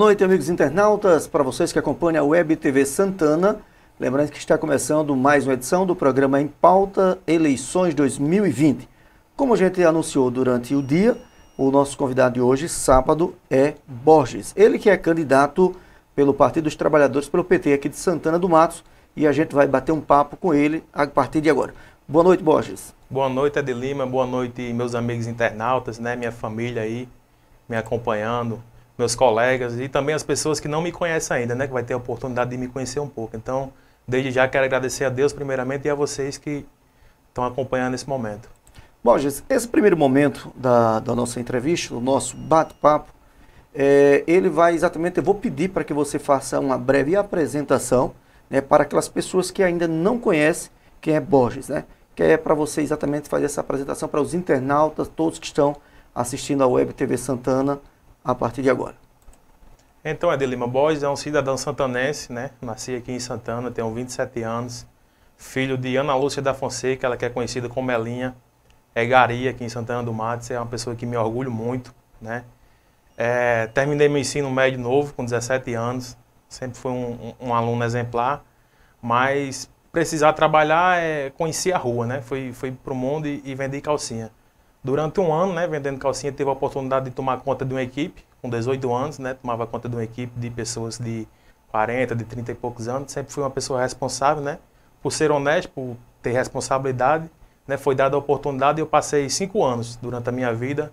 Boa noite, amigos internautas, para vocês que acompanham a Web TV Santana. Lembrando que está começando mais uma edição do programa Em Pauta Eleições 2020. Como a gente anunciou durante o dia, o nosso convidado de hoje, sábado, é Borges. Ele que é candidato pelo Partido dos Trabalhadores, pelo PT aqui de Santana do Matos, e a gente vai bater um papo com ele a partir de agora. Boa noite, Borges. Boa noite, Adelima. Boa noite, meus amigos internautas, né? Minha família aí me acompanhando, meus colegas e também as pessoas que não me conhecem ainda, né, que vai ter a oportunidade de me conhecer um pouco. Então, desde já quero agradecer a Deus primeiramente e a vocês que estão acompanhando esse momento. Bom, esse primeiro momento da, da nossa entrevista, do nosso bate-papo, é, ele vai exatamente, eu vou pedir para que você faça uma breve apresentação né, para aquelas pessoas que ainda não conhecem quem é Borges, né? Que é para você exatamente fazer essa apresentação para os internautas, todos que estão assistindo à Web TV Santana a partir de agora. Então, Edelima Borges é um cidadão santanense, né? Nasci aqui em Santana, tenho 27 anos. Filho de Ana Lúcia da Fonseca, ela que é conhecida como Melinha, É gari aqui em Santana do Mato. É uma pessoa que me orgulho muito, né? É, terminei meu ensino médio novo, com 17 anos. Sempre fui um, um, um aluno exemplar. Mas precisar trabalhar, é, conheci a rua, né? Fui, fui pro mundo e, e vendi calcinha. Durante um ano, né, vendendo calcinha, teve a oportunidade de tomar conta de uma equipe, com 18 anos, né, tomava conta de uma equipe de pessoas de 40, de 30 e poucos anos. Sempre fui uma pessoa responsável, né, por ser honesto, por ter responsabilidade, né, foi dada a oportunidade e eu passei cinco anos durante a minha vida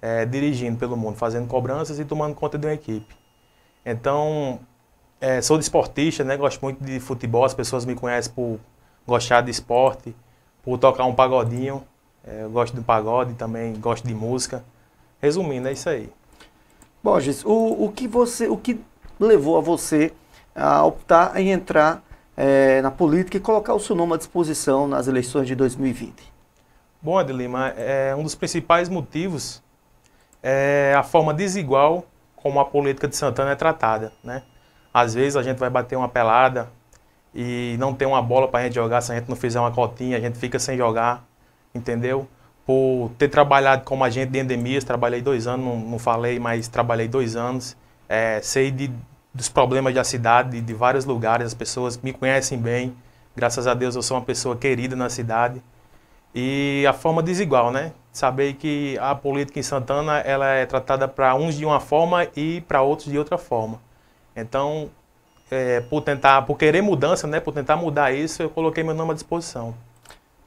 é, dirigindo pelo mundo, fazendo cobranças e tomando conta de uma equipe. Então, é, sou desportista, de né, gosto muito de futebol, as pessoas me conhecem por gostar de esporte, por tocar um pagodinho, é, eu gosto de pagode também, gosto de música. Resumindo, é isso aí. Borges, o, o que você, o que levou a você a optar em entrar é, na política e colocar o seu nome à disposição nas eleições de 2020? Bom, Adelima, é, um dos principais motivos é a forma desigual como a política de Santana é tratada. Né? Às vezes a gente vai bater uma pelada e não tem uma bola para a gente jogar, se a gente não fizer uma cotinha, a gente fica sem jogar entendeu? Por ter trabalhado como agente de endemias, trabalhei dois anos, não, não falei, mas trabalhei dois anos. É, sei de, dos problemas da cidade, de, de vários lugares, as pessoas me conhecem bem. Graças a Deus eu sou uma pessoa querida na cidade. E a forma desigual, né? Saber que a política em Santana ela é tratada para uns de uma forma e para outros de outra forma. Então, é, por tentar, por querer mudança, né? Por tentar mudar isso, eu coloquei meu nome à disposição.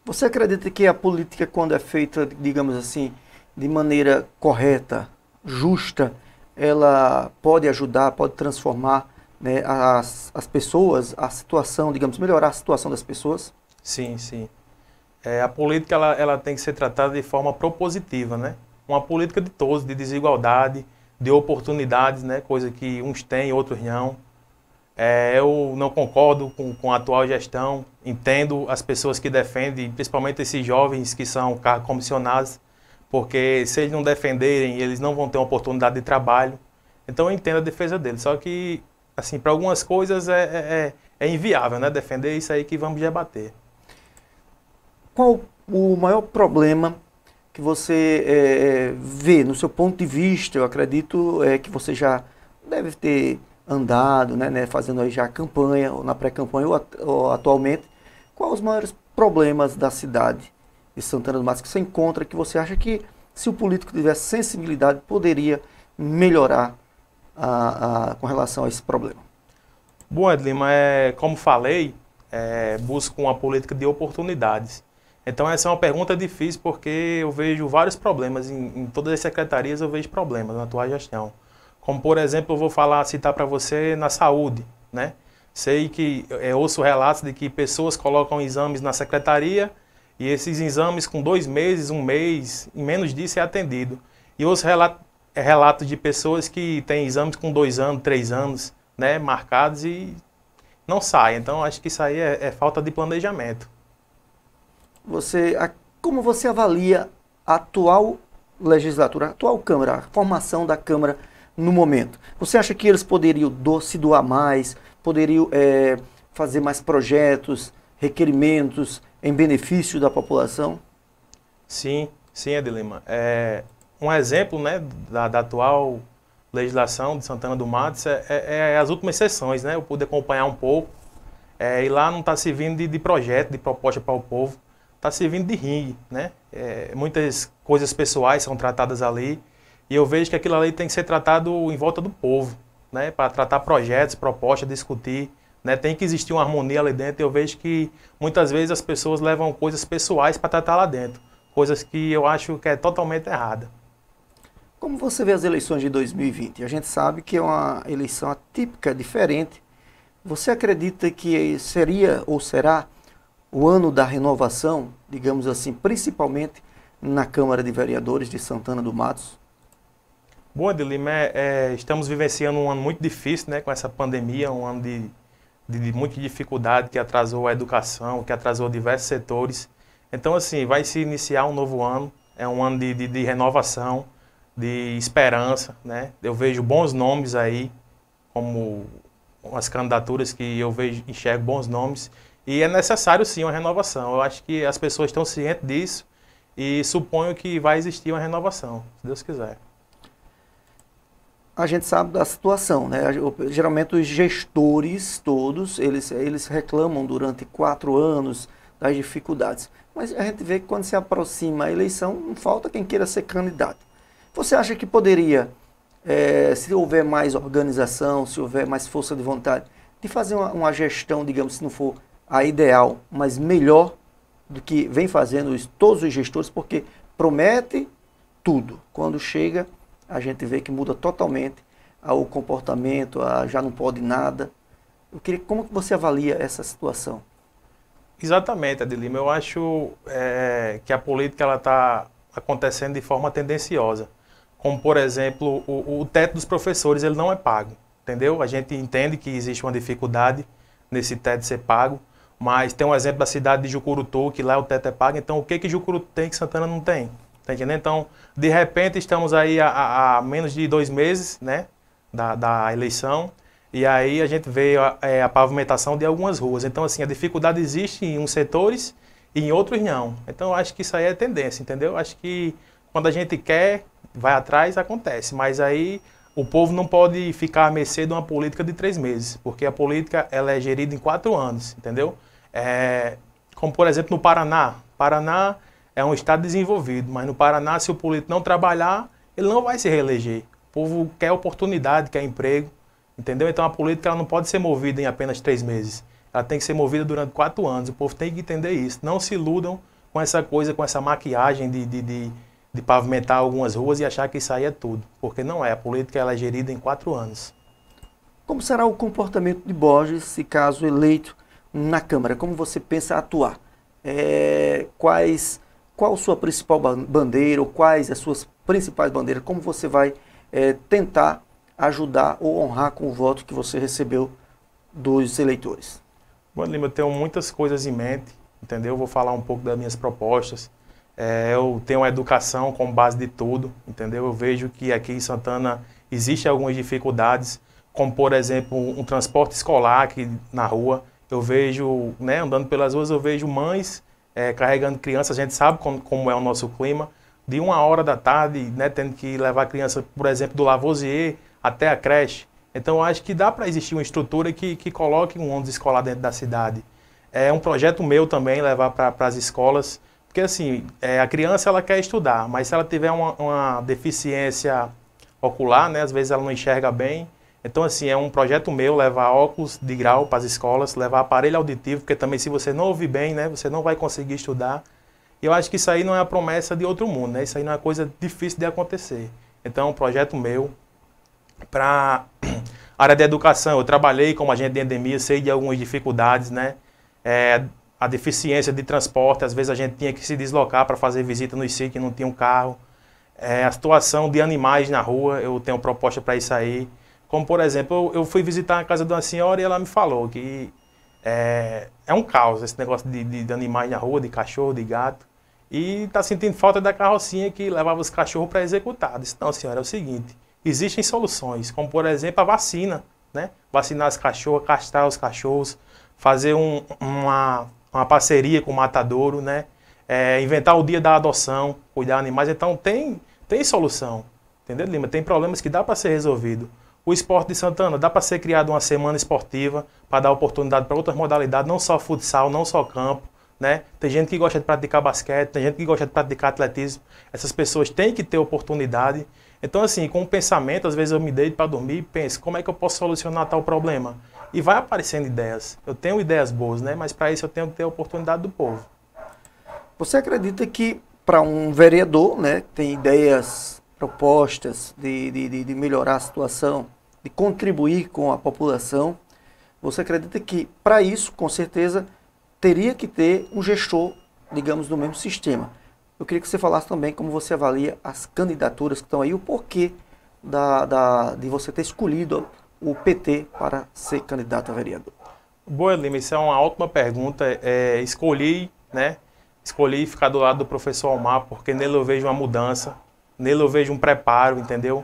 Você acredita que a política, quando é feita, digamos assim, de maneira correta, justa, ela pode ajudar, pode transformar né, as, as pessoas, a situação, digamos, melhorar a situação das pessoas? Sim, sim. É, a política ela, ela tem que ser tratada de forma propositiva, né? Uma política de todos, de desigualdade, de oportunidades, né? Coisa que uns têm, outros não. É, eu não concordo com, com a atual gestão, entendo as pessoas que defendem, principalmente esses jovens que são comissionados, porque se eles não defenderem, eles não vão ter uma oportunidade de trabalho. Então eu entendo a defesa deles, só que, assim, para algumas coisas é, é, é, é inviável, né? Defender isso aí que vamos debater. Qual o maior problema que você é, é vê no seu ponto de vista, eu acredito é, que você já deve ter andado, né, né, fazendo aí já a campanha, ou na pré-campanha, ou, at ou, atualmente, quais os maiores problemas da cidade de Santana do Mato que você encontra, que você acha que, se o político tivesse sensibilidade, poderia melhorar a, a, com relação a esse problema? Bom, Ed é, como falei, é, busco uma política de oportunidades. Então essa é uma pergunta difícil porque eu vejo vários problemas em, em todas as secretarias eu vejo problemas na atual gestão. Como, por exemplo, eu vou falar, citar para você na saúde, né? Sei que é, ouço relatos de que pessoas colocam exames na secretaria e esses exames com dois meses, um mês, em menos disso é atendido. E ouço relato, é, relatos de pessoas que têm exames com dois anos, três anos, né, marcados e não sai. Então acho que isso aí é, é falta de planejamento. Você, a, como você avalia a atual legislatura, a atual Câmara, a formação da Câmara? no momento. Você acha que eles poderiam do, se doar mais, poderiam é, fazer mais projetos, requerimentos em benefício da população? Sim, sim, Edilema. É, um exemplo né, da, da atual legislação de Santana do Matos é, é, é, as últimas sessões, né? Eu pude acompanhar um pouco. É, e lá não está servindo de, de, projeto, de proposta para o povo, está servindo de ringue, né? É, muitas coisas pessoais são tratadas ali, e eu vejo que aquilo ali tem que ser tratado em volta do povo, né? Para tratar projetos, propostas, discutir, né? Tem que existir uma harmonia ali dentro. Eu vejo que muitas vezes as pessoas levam coisas pessoais para tratar lá dentro, coisas que eu acho que é totalmente errada. Como você vê as eleições de 2020? A gente sabe que é uma eleição atípica, diferente. Você acredita que seria ou será o ano da renovação, digamos assim, principalmente na Câmara de Vereadores de Santana do Matos? Bom, Dilima, é, é, estamos vivenciando um ano muito difícil, né, com essa pandemia, um ano de, de, de muita dificuldade que atrasou a educação, que atrasou diversos setores. Então, assim, vai se iniciar um novo ano, é um ano de, de, de renovação, de esperança, né? Eu vejo bons nomes aí, como as candidaturas que eu vejo, enxergo bons nomes, e é necessário sim uma renovação. Eu acho que as pessoas estão cientes disso e suponho que vai existir uma renovação, se Deus quiser a gente sabe da situação, né? Geralmente os gestores todos, eles, eles reclamam durante quatro anos das dificuldades. Mas a gente vê que quando se aproxima a eleição, não falta quem queira ser candidato. Você acha que poderia, é, se houver mais organização, se houver mais força de vontade, de fazer uma, uma gestão, digamos, se não for a ideal, mas melhor do que vem fazendo os, todos os gestores, porque promete tudo. Quando chega, a gente vê que muda totalmente o comportamento, a já não pode nada. Eu queria, como que você avalia essa situação? Exatamente, Adilima. Eu acho é, que a política ela está acontecendo de forma tendenciosa. Como, por exemplo, o, o teto dos professores ele não é pago, entendeu? A gente entende que existe uma dificuldade nesse teto ser pago, mas tem um exemplo da cidade de Jucurutu, que lá o teto é pago. Então, o que que Jucurutu tem que Santana não tem? Tá entendendo? Então, de repente, estamos aí a, a menos de dois meses, né? Da, da eleição. E aí a gente vê a, é, a, pavimentação de algumas ruas. Então, assim, a dificuldade existe em uns setores e em outros não. Então, acho que isso aí é tendência, entendeu? Acho que quando a gente quer, vai atrás, acontece. Mas aí o povo não pode ficar à mercê de uma política de três meses, porque a política ela é gerida em quatro anos, entendeu? É, como, por exemplo, no Paraná. Paraná é um Estado desenvolvido, mas no Paraná, se o político não trabalhar, ele não vai se reeleger. O povo quer oportunidade, quer emprego, entendeu? Então a política ela não pode ser movida em apenas três meses. Ela tem que ser movida durante quatro anos. O povo tem que entender isso. Não se iludam com essa coisa, com essa maquiagem de, de, de, de pavimentar algumas ruas e achar que isso aí é tudo. Porque não é. A política ela é gerida em quatro anos. Como será o comportamento de Borges se caso eleito na Câmara? Como você pensa atuar? É, quais qual sua principal bandeira, ou quais as suas principais bandeiras, como você vai é, tentar ajudar ou honrar com o voto que você recebeu dos eleitores? Bom, Lima, eu tenho muitas coisas em mente, entendeu? Eu vou falar um pouco das minhas propostas. É, eu tenho a educação como base de tudo, entendeu? Eu vejo que aqui em Santana existem algumas dificuldades, como, por exemplo, um transporte escolar aqui na rua. Eu vejo, né, andando pelas ruas, eu vejo mães é, carregando crianças, a gente sabe como, como, é o nosso clima. De uma hora da tarde, né, tendo que levar a criança, por exemplo, do Lavoisier até a creche. Então, acho que dá para existir uma estrutura que, que coloque um ônibus escolar dentro da cidade. É um projeto meu também levar para as escolas, porque assim, é, a criança ela quer estudar, mas se ela tiver uma, uma deficiência ocular, né, às vezes ela não enxerga bem, então, assim, é um projeto meu levar óculos de grau para as escolas, levar aparelho auditivo, porque também se você não ouvir bem, né, você não vai conseguir estudar. E eu acho que isso aí não é a promessa de outro mundo, né? Isso aí não é uma coisa difícil de acontecer. Então, é um projeto meu para a área de educação. Eu trabalhei como agente de endemia, sei de algumas dificuldades, né? É, a deficiência de transporte, às vezes a gente tinha que se deslocar para fazer visita nos sítios que não tinha um carro. É, a situação de animais na rua, eu tenho proposta para isso aí. Como, por exemplo, eu, fui visitar a casa de uma senhora e ela me falou que é, é um caos esse negócio de, de, de animais na rua, de cachorro, de gato. E está sentindo falta da carrocinha que levava os cachorros para executar. Disse, não, senhora, é o seguinte, existem soluções, como, por exemplo, a vacina. Né? Vacinar os cachorros, castrar os cachorros, fazer um, uma, uma parceria com o matadouro, né? É, inventar o dia da adoção, cuidar de animais. Então tem, tem solução, entendeu, Lima? Tem problemas que dá para ser resolvido o esporte de Santana, dá para ser criada uma semana esportiva para dar oportunidade para outras modalidades, não só futsal, não só campo. Né? Tem gente que gosta de praticar basquete, tem gente que gosta de praticar atletismo. Essas pessoas têm que ter oportunidade. Então, assim, com o pensamento, às vezes eu me deito para dormir e penso, como é que eu posso solucionar tal problema? E vai aparecendo ideias. Eu tenho ideias boas, né? Mas para isso eu tenho que ter a oportunidade do povo. Você acredita que para um vereador, né, que tem ideias propostas de, de, de melhorar a situação, de contribuir com a população, você acredita que, para isso, com certeza, teria que ter um gestor, digamos, do mesmo sistema. Eu queria que você falasse também como você avalia as candidaturas que estão aí, o porquê da, da, de você ter escolhido o PT para ser candidato a vereador. Boa, Lima, isso é uma ótima pergunta. É, escolhi, né? Escolhi ficar do lado do professor Almar, porque nele eu vejo uma mudança. Nele eu vejo um preparo, entendeu?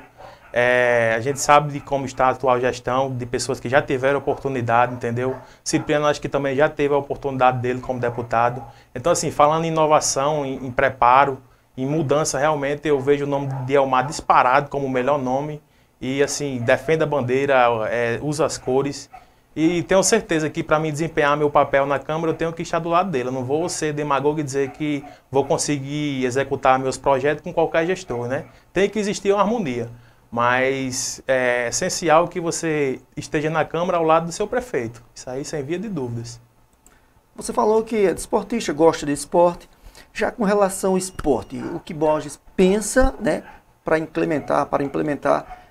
É, a gente sabe de como está a atual gestão, de pessoas que já tiveram oportunidade, entendeu? Cipriano, acho que também já teve a oportunidade dele como deputado. Então, assim, falando em inovação, em, em preparo, em mudança, realmente eu vejo o nome de Elmar disparado como o melhor nome. E, assim, defenda a bandeira, é, usa as cores. E tenho certeza que para me desempenhar meu papel na Câmara, eu tenho que estar do lado dele. Eu não vou ser demagogo e dizer que vou conseguir executar meus projetos com qualquer gestor, né? Tem que existir uma harmonia. Mas é essencial que você esteja na Câmara ao lado do seu prefeito. Isso aí sem via de dúvidas. Você falou que é desportista, gosta de esporte. Já com relação ao esporte, o que Borges pensa né, para implementar, para implementar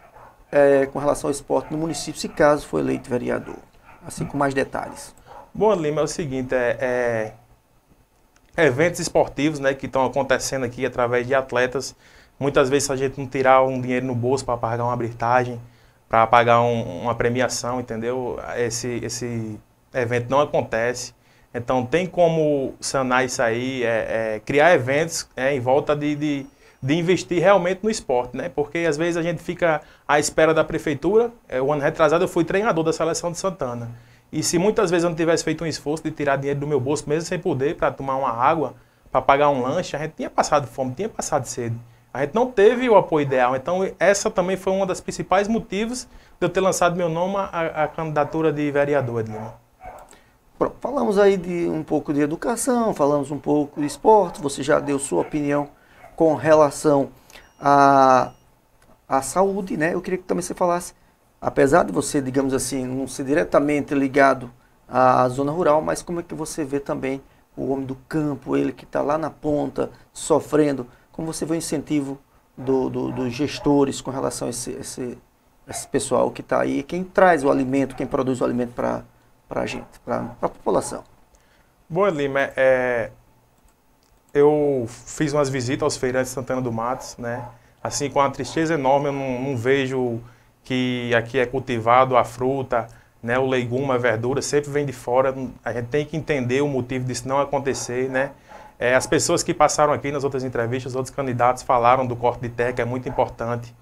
é, com relação ao esporte no município, se caso for eleito vereador? assim com mais detalhes. Bom, Lima, é o seguinte, é, é, eventos esportivos né, que estão acontecendo aqui através de atletas, muitas vezes a gente não tirar um dinheiro no bolso para pagar uma arbitragem, para pagar um, uma premiação, entendeu? Esse, esse evento não acontece. Então tem como sanar isso aí, é, é, criar eventos é, em volta de, de, de investir realmente no esporte, né? Porque às vezes a gente fica à espera da prefeitura. É, o ano retrasado eu fui treinador da seleção de Santana. E se muitas vezes eu não tivesse feito um esforço de tirar dinheiro do meu bolso, mesmo sem poder, para tomar uma água, para pagar um lanche, a gente tinha passado fome, tinha passado sede. A gente não teve o apoio ideal. Então, essa também foi um dos principais motivos de eu ter lançado meu nome à, à candidatura de vereador, Edilma. Pronto, falamos aí de um pouco de educação, falamos um pouco de esporte, você já deu sua opinião com relação à, à saúde, né? Eu queria que também você falasse, apesar de você, digamos assim, não ser diretamente ligado à zona rural, mas como é que você vê também o homem do campo, ele que está lá na ponta, sofrendo, como você vê o incentivo do, do, dos gestores com relação a esse, esse, esse pessoal que está aí, quem traz o alimento, quem produz o alimento para a gente, para a população? Bom, Lima. É, eu fiz umas visitas aos feirantes de Santana do Matos, né? Assim, com uma tristeza enorme, eu não, não vejo que aqui é cultivado a fruta, né? O legume, a verdura, sempre vem de fora. A gente tem que entender o motivo disso não acontecer, né? É, as pessoas que passaram aqui nas outras entrevistas, outros candidatos falaram do corte de terra, que é muito importante.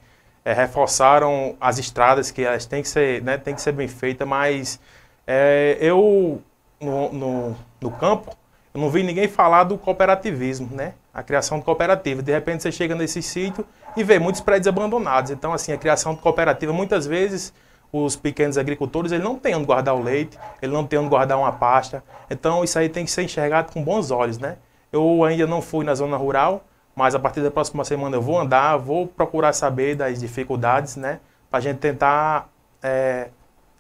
É, reforçaram as estradas, que elas têm que ser, né, têm que ser bem feitas, mas é, eu, no, no, no campo, eu não vi ninguém falar do cooperativismo, né? A criação de cooperativa. De repente você chega nesse sítio e vê muitos prédios abandonados. Então, assim, a criação de cooperativa, muitas vezes, os pequenos agricultores, ele não têm onde guardar o leite, ele não tem onde guardar uma pasta. Então, isso aí tem que ser enxergado com bons olhos, né? Eu ainda não fui na zona rural, mas a partir da próxima semana eu vou andar, vou procurar saber das dificuldades, né? Para a gente tentar é,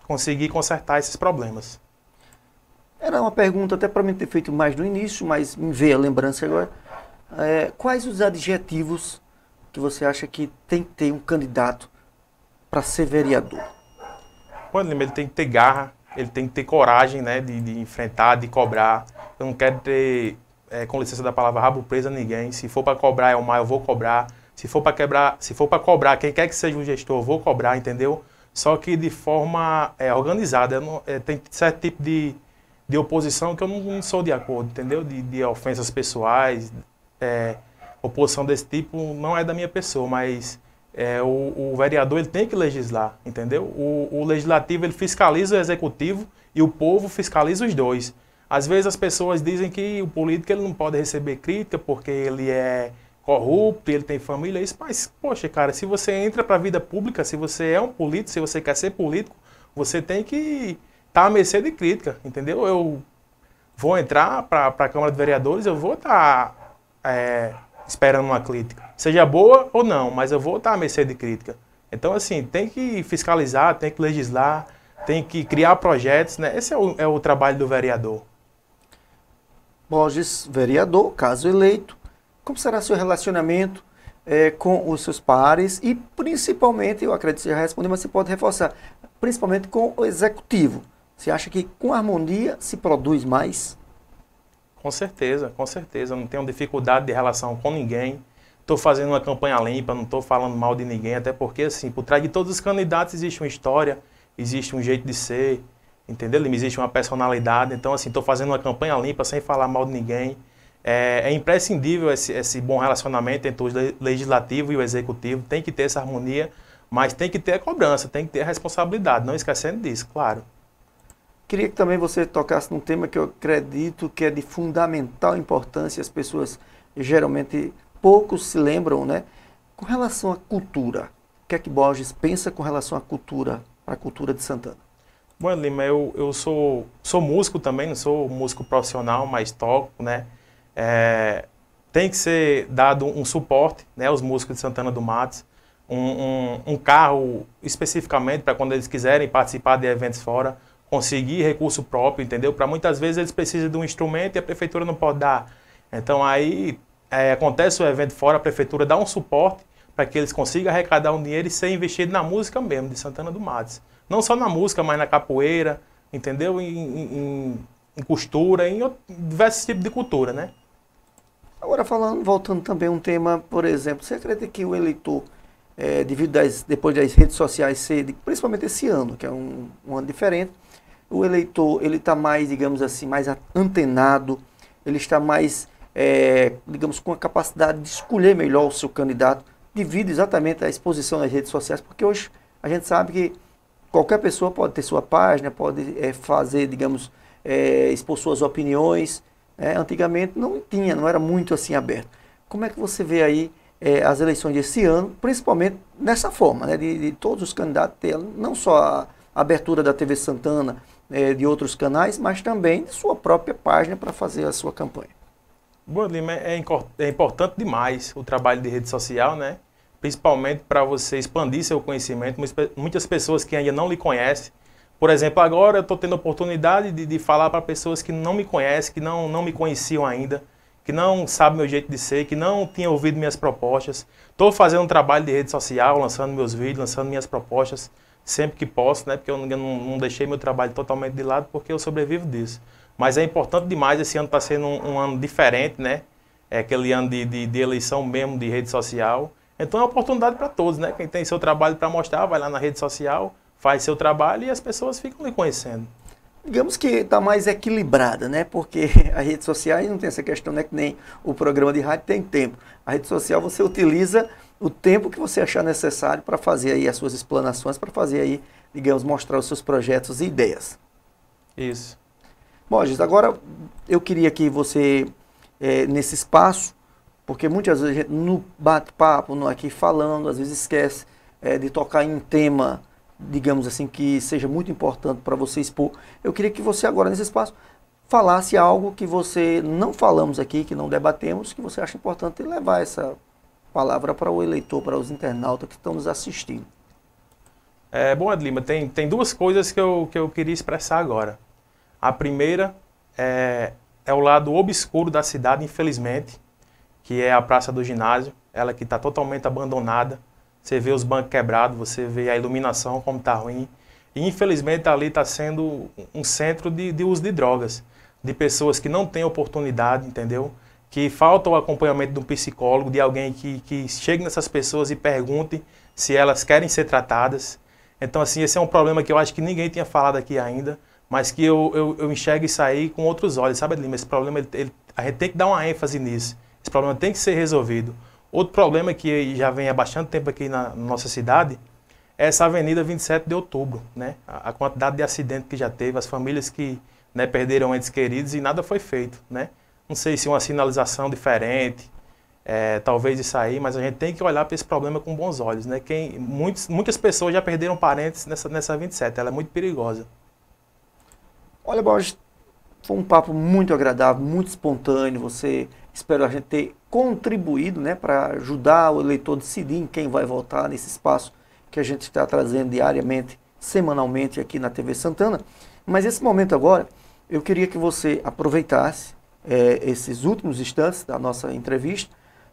conseguir consertar esses problemas. Era uma pergunta até para mim ter feito mais no início, mas me veio a lembrança agora. É, quais os adjetivos que você acha que tem que ter um candidato para ser vereador? Pô, ele tem que ter garra, ele tem que ter coragem né, de, de enfrentar, de cobrar. Eu não quero ter, é, com licença da palavra, rabo preso a ninguém. Se for para cobrar, é o mal, eu vou cobrar. Se for para quebrar, se for para cobrar, quem quer que seja o gestor, eu vou cobrar, entendeu? Só que de forma é, organizada. Não, é, tem certo tipo de, de oposição que eu não, não sou de acordo, entendeu? De, de ofensas pessoais, é, oposição desse tipo não é da minha pessoa, mas é, o, o, vereador ele tem que legislar, entendeu? O, o, legislativo ele fiscaliza o executivo e o povo fiscaliza os dois. Às vezes as pessoas dizem que o político ele não pode receber crítica porque ele é corrupto, ele tem família, isso, mas poxa, cara, se você entra para a vida pública, se você é um político, se você quer ser político, você tem que tá à mercê de crítica, entendeu? Eu vou entrar para a Câmara de Vereadores, eu vou estar tá, é, esperando uma crítica, seja boa ou não, mas eu vou estar tá à mercê de crítica. Então, assim, tem que fiscalizar, tem que legislar, tem que criar projetos, né? Esse é o, é o trabalho do vereador. Borges, vereador, caso eleito, como será seu relacionamento é, com os seus pares e principalmente, eu acredito que você já respondeu, mas você pode reforçar, principalmente com o executivo? Você acha que com harmonia se produz mais? Com certeza, com certeza. Não tenho dificuldade de relação com ninguém. Estou fazendo uma campanha limpa, não estou falando mal de ninguém, até porque, assim, por trás de todos os candidatos existe uma história, existe um jeito de ser, entendeu? Existe uma personalidade. Então, assim, estou fazendo uma campanha limpa sem falar mal de ninguém. É, é imprescindível esse, esse, bom relacionamento entre o legislativo e o executivo. Tem que ter essa harmonia, mas tem que ter a cobrança, tem que ter a responsabilidade, não esquecendo disso, claro. Queria que também você tocasse num tema que eu acredito que é de fundamental importância, as pessoas geralmente poucos se lembram, né? Com relação à cultura, o que é que Borges pensa com relação à cultura, para a cultura de Santana? Bom, Lima, eu, eu sou, sou músico também, não sou músico profissional, mas toco, né? É, tem que ser dado um suporte, né, aos músicos de Santana do Matos, um, um, um carro especificamente para quando eles quiserem participar de eventos fora, conseguir recurso próprio, entendeu? Para muitas vezes eles precisam de um instrumento e a prefeitura não pode dar. Então aí é, acontece o evento fora, a prefeitura dá um suporte para que eles consigam arrecadar um dinheiro e ser investido na música mesmo, de Santana do Matos. Não só na música, mas na capoeira, entendeu? Em, em, em costura, em outro, diversos tipos de cultura, né? Agora falando, voltando também um tema, por exemplo, você acredita que o eleitor, é, devido das, depois das redes sociais ser, principalmente esse ano, que é um, um ano diferente, o eleitor ele está mais, digamos assim, mais antenado, ele está mais, é, digamos, com a capacidade de escolher melhor o seu candidato, devido exatamente à exposição nas redes sociais, porque hoje a gente sabe que qualquer pessoa pode ter sua página, pode é, fazer, digamos, é, expor suas opiniões. Né? Antigamente não tinha, não era muito assim aberto. Como é que você vê aí é, as eleições desse ano, principalmente nessa forma, né? de, de todos os candidatos ter não só a abertura da TV Santana, é, de outros canais, mas também de sua própria página para fazer a sua campanha. Bom, Lima, é, é importante demais o trabalho de rede social, né? Principalmente para você expandir seu conhecimento. Muitas pessoas que ainda não lhe conhecem, por exemplo, agora eu estou tendo a oportunidade de, de falar para pessoas que não me conhecem, que não, não me conheciam ainda, que não sabem meu jeito de ser, que não tinham ouvido minhas propostas. Estou fazendo um trabalho de rede social, lançando meus vídeos, lançando minhas propostas sempre que posso, né? Porque eu não, não, deixei meu trabalho totalmente de lado, porque eu sobrevivo disso. Mas é importante demais, esse ano está sendo um, um, ano diferente, né? É aquele ano de, de, de eleição mesmo, de rede social. Então é uma oportunidade para todos, né? Quem tem seu trabalho para mostrar, vai lá na rede social, faz seu trabalho e as pessoas ficam lhe conhecendo. Digamos que está mais equilibrada, né? Porque a rede social não tem essa questão, né? Que nem o programa de rádio tem tempo. A rede social você utiliza o tempo que você achar necessário para fazer aí as suas explanações, para fazer aí, digamos, mostrar os seus projetos e ideias. Isso. Borges, agora eu queria que você, é, nesse espaço, porque muitas vezes a gente, no bate-papo, aqui falando, às vezes esquece é, de tocar em um tema, digamos assim, que seja muito importante para você expor. Eu queria que você agora, nesse espaço, falasse algo que você não falamos aqui, que não debatemos, que você acha importante levar essa palavra para o eleitor, para os internautas que estão nos assistindo. É, bom, Adlima. tem, tem duas coisas que eu, que eu queria expressar agora. A primeira é, é o lado obscuro da cidade, infelizmente, que é a Praça do Ginásio, ela que está totalmente abandonada. Você vê os bancos quebrados, você vê a iluminação como está ruim. E infelizmente ali está sendo um centro de, de uso de drogas, de pessoas que não têm oportunidade, entendeu? que falta o acompanhamento de um psicólogo, de alguém que, que chegue nessas pessoas e pergunte se elas querem ser tratadas. Então, assim, esse é um problema que eu acho que ninguém tinha falado aqui ainda, mas que eu, eu, eu enxergo isso aí com outros olhos, sabe, Lima? Esse problema, ele, ele, a gente tem que dar uma ênfase nisso. Esse problema tem que ser resolvido. Outro problema que já vem há bastante tempo aqui na, nossa cidade é essa avenida 27 de outubro, né? A, a quantidade de acidentes que já teve, as famílias que né, perderam entes queridos e nada foi feito, né? não sei se uma sinalização diferente, é, talvez isso aí, mas a gente tem que olhar para esse problema com bons olhos, né? Quem, muitos, muitas pessoas já perderam parentes nessa, nessa 27, ela é muito perigosa. Olha, Borges, foi um papo muito agradável, muito espontâneo, você, espero a gente ter contribuído, né, para ajudar o eleitor a decidir em quem vai votar nesse espaço que a gente está trazendo diariamente, semanalmente aqui na TV Santana. Mas esse momento agora, eu queria que você aproveitasse é, esses últimos instantes da nossa entrevista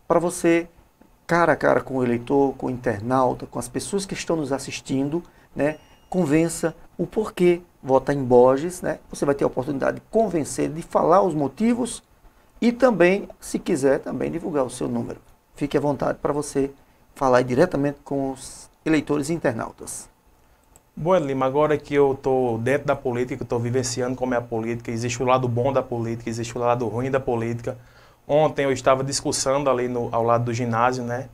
para você, cara a cara com o eleitor, com o internauta, com as pessoas que estão nos assistindo, né, convença o porquê votar em Borges. Né? Você vai ter a oportunidade de convencer, de falar os motivos e também, se quiser, também divulgar o seu número. Fique à vontade para você falar diretamente com os eleitores internautas. Bom, Lima, agora que eu estou dentro da política, estou vivenciando como é a política, existe o lado bom da política, existe o lado ruim da política. Ontem eu estava discussando ali no, ao lado do ginásio, né?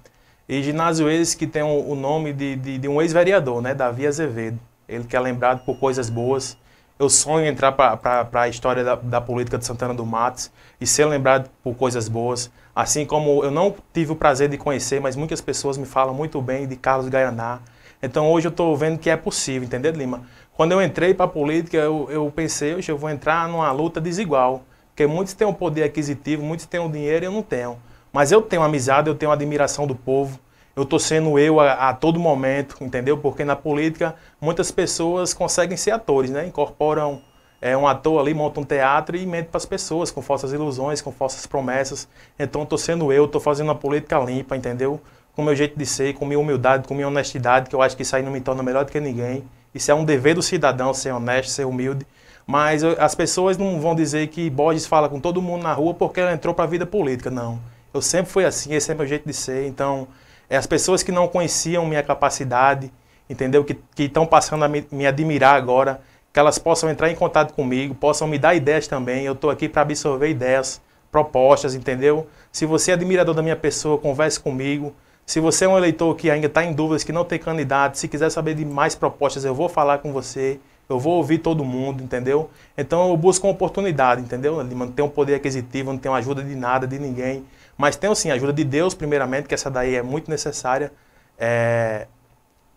E ginásio esse que tem o, o nome de, de, de um ex-vereador, né? Davi Azevedo. Ele que é lembrado por coisas boas. Eu sonho entrar para a história da, da, política de Santana do Matos e ser lembrado por coisas boas. Assim como eu não tive o prazer de conhecer, mas muitas pessoas me falam muito bem de Carlos Gaianá, então hoje eu estou vendo que é possível, entendeu, Lima? Quando eu entrei para a política, eu, eu pensei, hoje eu vou entrar numa luta desigual. Porque muitos têm o um poder aquisitivo, muitos têm o um dinheiro e eu não tenho. Mas eu tenho amizade, eu tenho admiração do povo. Eu estou sendo eu a, a, todo momento, entendeu? Porque na política muitas pessoas conseguem ser atores, né? Incorporam é, um ator ali, montam um teatro e mentem para as pessoas com falsas ilusões, com falsas promessas. Então estou sendo eu, estou fazendo uma política limpa, entendeu? com o meu jeito de ser, com minha humildade, com minha honestidade, que eu acho que isso aí não me torna melhor do que ninguém. Isso é um dever do cidadão ser honesto, ser humilde. Mas eu, as pessoas não vão dizer que Borges fala com todo mundo na rua porque ele entrou para a vida política. Não. Eu sempre fui assim, esse é meu jeito de ser. Então, é as pessoas que não conheciam minha capacidade, entendeu? Que estão passando a me, me admirar agora, que elas possam entrar em contato comigo, possam me dar ideias também. Eu estou aqui para absorver ideias, propostas, entendeu? Se você é admirador da minha pessoa, converse comigo. Se você é um eleitor que ainda está em dúvidas, que não tem candidato, se quiser saber de mais propostas, eu vou falar com você, eu vou ouvir todo mundo, entendeu? Então eu busco uma oportunidade, entendeu? De manter um poder aquisitivo, não tenho ajuda de nada, de ninguém. Mas tenho sim a ajuda de Deus, primeiramente, que essa daí é muito necessária. É...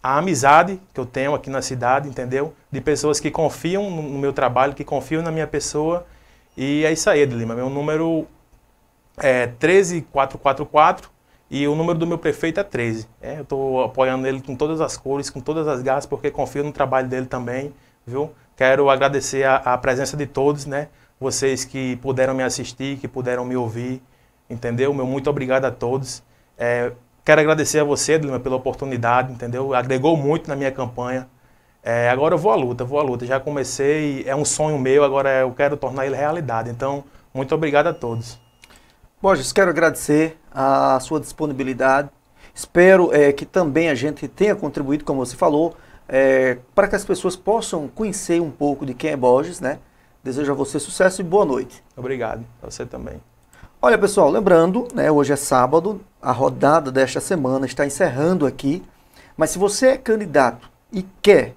A amizade que eu tenho aqui na cidade, entendeu? De pessoas que confiam no meu trabalho, que confiam na minha pessoa. E é isso aí, Edilima. Meu número é 13444. E o número do meu prefeito é 13. É, eu estou apoiando ele com todas as cores, com todas as garras, porque confio no trabalho dele também, viu? Quero agradecer a, a presença de todos, né? Vocês que puderam me assistir, que puderam me ouvir, entendeu? Meu muito obrigado a todos. É, quero agradecer a você, Dilma, pela oportunidade, entendeu? Agregou muito na minha campanha. É, agora eu vou à luta, vou à luta. Já comecei, é um sonho meu, agora eu quero tornar ele realidade. Então, muito obrigado a todos. Borges, quero agradecer a sua disponibilidade. Espero é, que também a gente tenha contribuído, como você falou, é, para que as pessoas possam conhecer um pouco de quem é Borges, né? Desejo a você sucesso e boa noite. Obrigado, a você também. Olha, pessoal, lembrando, né, hoje é sábado, a rodada desta semana está encerrando aqui, mas se você é candidato e quer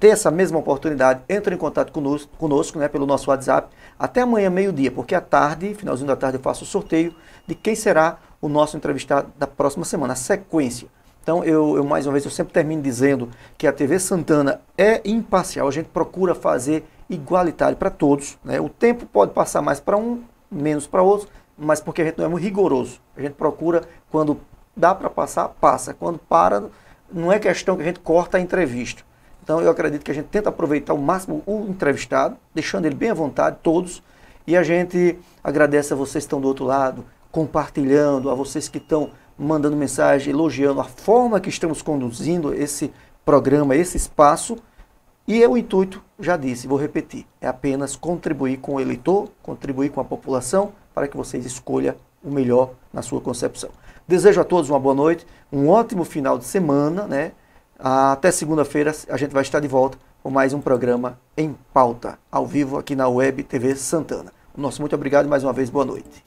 ter essa mesma oportunidade, entre em contato conosco, conosco né, pelo nosso WhatsApp até amanhã, meio-dia, porque à tarde, finalzinho da tarde, eu faço o sorteio de quem será o nosso entrevistado da próxima semana, a sequência. Então, eu, eu, mais uma vez, eu sempre termino dizendo que a TV Santana é imparcial, a gente procura fazer igualitário para todos. Né? O tempo pode passar mais para um, menos para outro, mas porque a gente não é muito rigoroso. A gente procura, quando dá para passar, passa. Quando para, não é questão que a gente corta a entrevista. Então eu acredito que a gente tenta aproveitar o máximo o entrevistado, deixando ele bem à vontade, todos. E a gente agradece a vocês que estão do outro lado, compartilhando, a vocês que estão mandando mensagem, elogiando a forma que estamos conduzindo esse programa, esse espaço. E é o intuito, já disse, vou repetir, é apenas contribuir com o eleitor, contribuir com a população, para que vocês escolham o melhor na sua concepção. Desejo a todos uma boa noite, um ótimo final de semana, né? Até segunda-feira a gente vai estar de volta com mais um programa em pauta, ao vivo aqui na Web TV Santana. Nosso muito obrigado e mais uma vez boa noite.